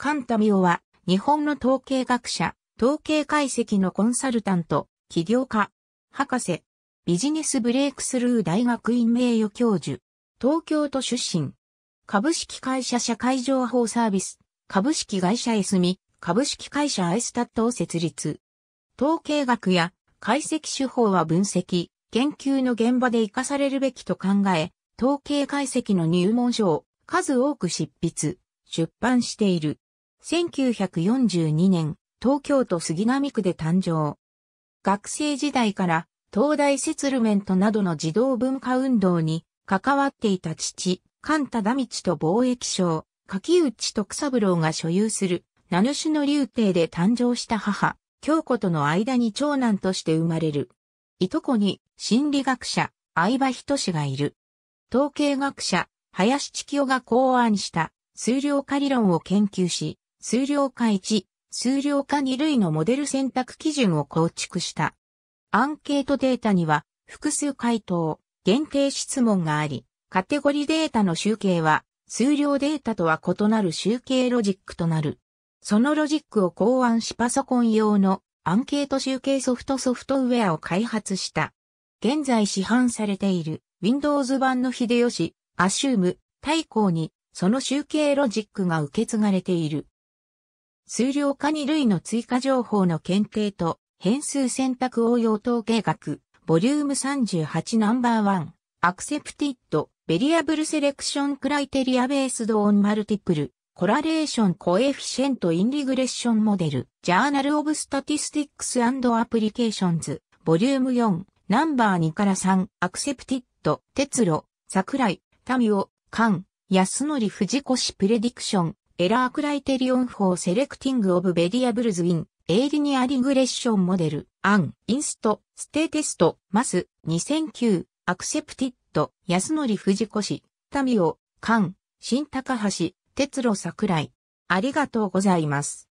カンタミオは、日本の統計学者、統計解析のコンサルタント、起業家、博士、ビジネスブレイクスルー大学院名誉教授、東京都出身、株式会社社会情報サービス、株式会社エスミ、株式会社アイスタットを設立。統計学や解析手法は分析、研究の現場で活かされるべきと考え、統計解析の入門書を数多く執筆、出版している。1942年、東京都杉並区で誕生。学生時代から東大セツルメントなどの児童文化運動に関わっていた父、神田田道と貿易商、柿内徳三郎が所有する名主の竜亭で誕生した母、京子との間に長男として生まれる。いとこに心理学者、相場仁がいる。統計学者、林千清が考案した数量化理論を研究し、数量化1、数量化2類のモデル選択基準を構築した。アンケートデータには複数回答、限定質問があり、カテゴリデータの集計は数量データとは異なる集計ロジックとなる。そのロジックを考案しパソコン用のアンケート集計ソフトソフトウェアを開発した。現在市販されている Windows 版の秀吉、アシューム、対抗にその集計ロジックが受け継がれている。数量化2類の追加情報の検定と変数選択応用統計学、ボリューム38ナンバーワン、アクセプティッド、ベリアブルセレクションクライテリアベースドオンマルティプル、コラレーションコエフィシェントインリグレッションモデル、ジャーナルオブスタティスティックスアプリケーションズ、ボリューム4、ナンバー2から3、アクセプティッド、鉄路、桜井、民オ、カン、安則藤越プレディクション、エラークライテリオンーセレクティングオブベリアブルズイン、エイリニアリグレッションモデル、アン、インスト、ステーテスト、マス、2009、アクセプティット、安則藤子氏、タミオ、カン、新高橋、哲路桜井。ありがとうございます。